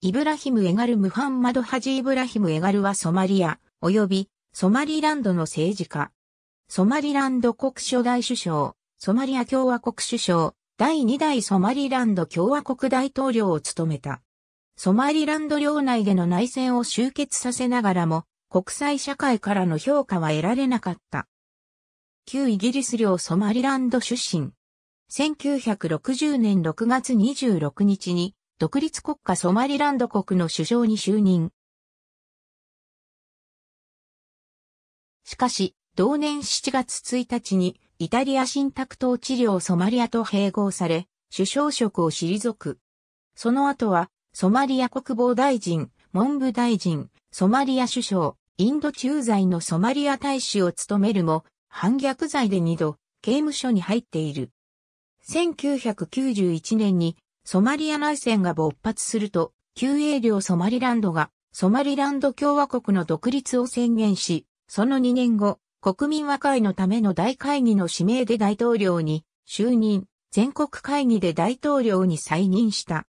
イブラヒム・エガル・ムハンマド・ハジ・イブラヒム・エガルはソマリア、及びソマリランドの政治家。ソマリランド国初代首相、ソマリア共和国首相、第2代ソマリランド共和国大統領を務めた。ソマリランド領内での内戦を終結させながらも、国際社会からの評価は得られなかった。旧イギリス領ソマリランド出身。1960年6月26日に独立国家ソマリランド国の首相に就任。しかし、同年7月1日に、イタリア新託統治領ソマリアと併合され、首相職を退く。その後は、ソマリア国防大臣、文部大臣、ソマリア首相、インド駐在のソマリア大使を務めるも、反逆罪で二度、刑務所に入っている。1991年にソマリア内戦が勃発すると、旧英領ソマリランドがソマリランド共和国の独立を宣言し、その2年後、国民和解のための大会議の指名で大統領に就任、全国会議で大統領に再任した。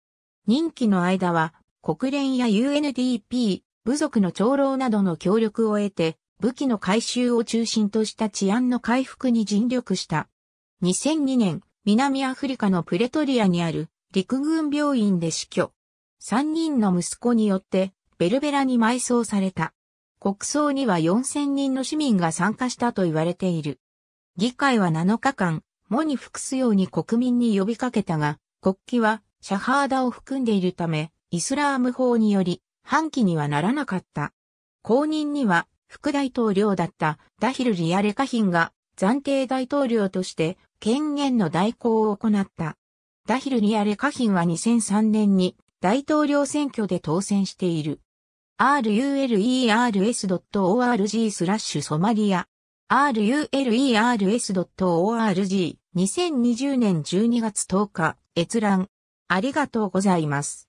任期の間は、国連や UNDP、部族の長老などの協力を得て、武器の回収を中心とした治安の回復に尽力した。2002年、南アフリカのプレトリアにある陸軍病院で死去。三人の息子によってベルベラに埋葬された。国葬には4000人の市民が参加したと言われている。議会は7日間、喪に服すように国民に呼びかけたが、国旗はシャハーダを含んでいるため、イスラーム法により、反旗にはならなかった。後任には、副大統領だったダヒル・リアレカヒンが暫定大統領として権限の代行を行った。ダヒルニア・レカヒンは2003年に大統領選挙で当選している。rulers.org スラッシュソマリア rulers.org2020 年12月10日閲覧ありがとうございます。